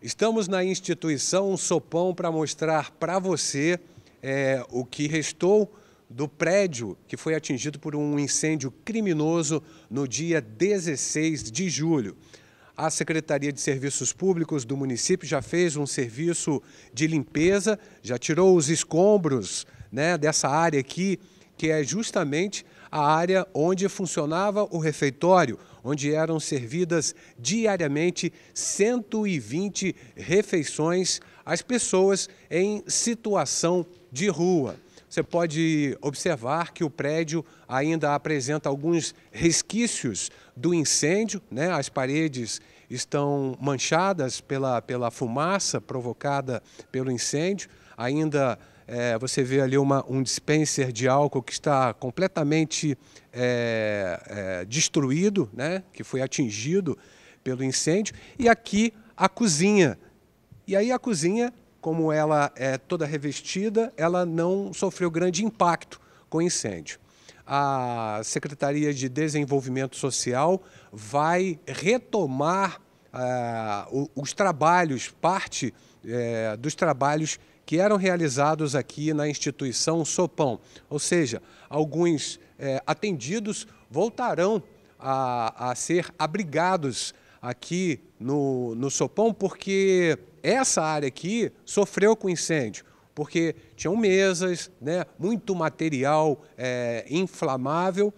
Estamos na instituição Sopão para mostrar para você é, o que restou do prédio que foi atingido por um incêndio criminoso no dia 16 de julho. A Secretaria de Serviços Públicos do município já fez um serviço de limpeza, já tirou os escombros né, dessa área aqui, que é justamente a área onde funcionava o refeitório, onde eram servidas diariamente 120 refeições às pessoas em situação de rua. Você pode observar que o prédio ainda apresenta alguns resquícios do incêndio, né? as paredes estão manchadas pela, pela fumaça provocada pelo incêndio, ainda é, você vê ali uma, um dispenser de álcool que está completamente é, é, destruído, né? que foi atingido pelo incêndio. E aqui a cozinha. E aí a cozinha, como ela é toda revestida, ela não sofreu grande impacto com o incêndio a Secretaria de Desenvolvimento Social vai retomar uh, os trabalhos, parte uh, dos trabalhos que eram realizados aqui na instituição Sopão. Ou seja, alguns é, atendidos voltarão a, a ser abrigados aqui no, no Sopão, porque essa área aqui sofreu com incêndio, porque tinham mesas, né, muito material é, inflamável,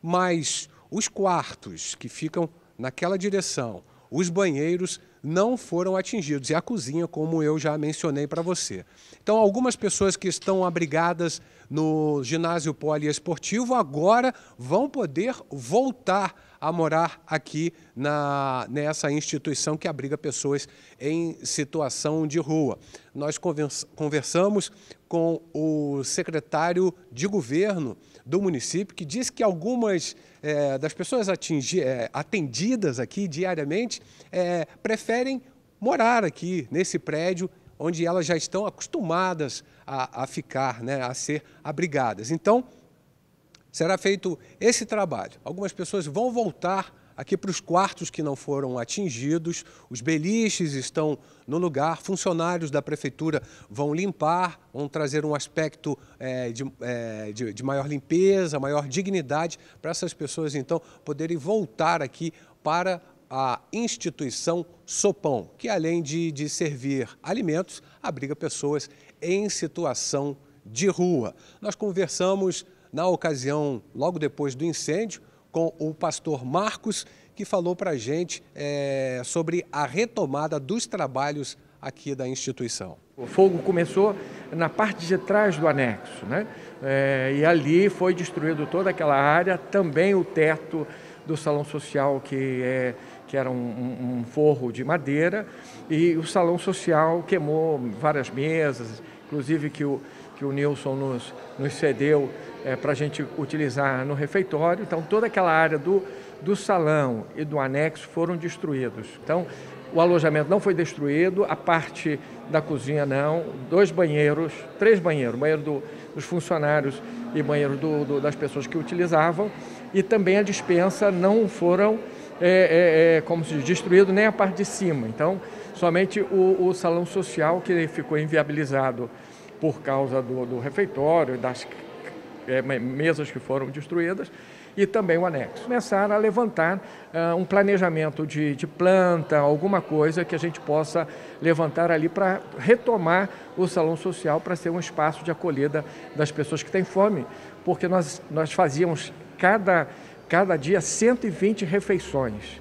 mas os quartos que ficam naquela direção, os banheiros não foram atingidos e a cozinha, como eu já mencionei para você. Então, algumas pessoas que estão abrigadas no ginásio poliesportivo, agora vão poder voltar a morar aqui na, nessa instituição que abriga pessoas em situação de rua. Nós conversamos com o secretário de governo do município, que disse que algumas é, das pessoas atingi, é, atendidas aqui diariamente é, preferem morar aqui nesse prédio onde elas já estão acostumadas a, a ficar, né, a ser abrigadas. Então, será feito esse trabalho. Algumas pessoas vão voltar aqui para os quartos que não foram atingidos, os beliches estão no lugar, funcionários da prefeitura vão limpar, vão trazer um aspecto é, de, é, de, de, maior limpeza, maior dignidade para essas pessoas então poderem voltar aqui para a instituição Sopão, que além de, de servir alimentos, abriga pessoas em situação de rua. Nós conversamos na ocasião, logo depois do incêndio, com o pastor Marcos, que falou para a gente é, sobre a retomada dos trabalhos aqui da instituição. O fogo começou na parte de trás do anexo, né? É, e ali foi destruído toda aquela área, também o teto do salão social, que, é, que era um, um forro de madeira, e o salão social queimou várias mesas, inclusive que o, que o Nilson nos, nos cedeu é, para a gente utilizar no refeitório. Então, toda aquela área do, do salão e do anexo foram destruídos. Então, o alojamento não foi destruído, a parte da cozinha não, dois banheiros, três banheiros, banheiro do, dos funcionários e banheiro do, do, das pessoas que utilizavam, e também a dispensa não foram, é, é, é como se diz, destruído nem a parte de cima. Então, somente o, o salão social que ficou inviabilizado por causa do, do refeitório, das é, mesas que foram destruídas e também o anexo. Começaram a levantar uh, um planejamento de, de, planta, alguma coisa que a gente possa levantar ali para retomar o salão social para ser um espaço de acolhida das pessoas que têm fome, porque nós, nós fazíamos cada, cada dia 120 refeições,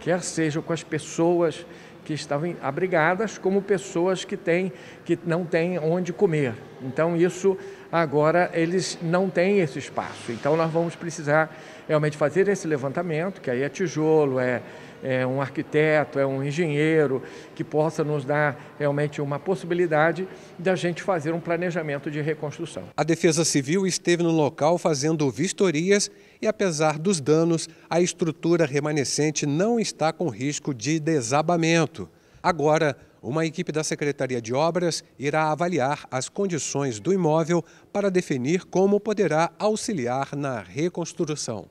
quer sejam com as pessoas que estavam abrigadas, como pessoas que, têm, que não têm onde comer. Então, isso agora eles não têm esse espaço. Então, nós vamos precisar realmente fazer esse levantamento, que aí é tijolo, é, é um arquiteto, é um engenheiro, que possa nos dar realmente uma possibilidade da gente fazer um planejamento de reconstrução. A Defesa Civil esteve no local fazendo vistorias e, apesar dos danos, a estrutura remanescente não está com risco de desabamento. Agora, uma equipe da Secretaria de Obras irá avaliar as condições do imóvel para definir como poderá auxiliar na reconstrução.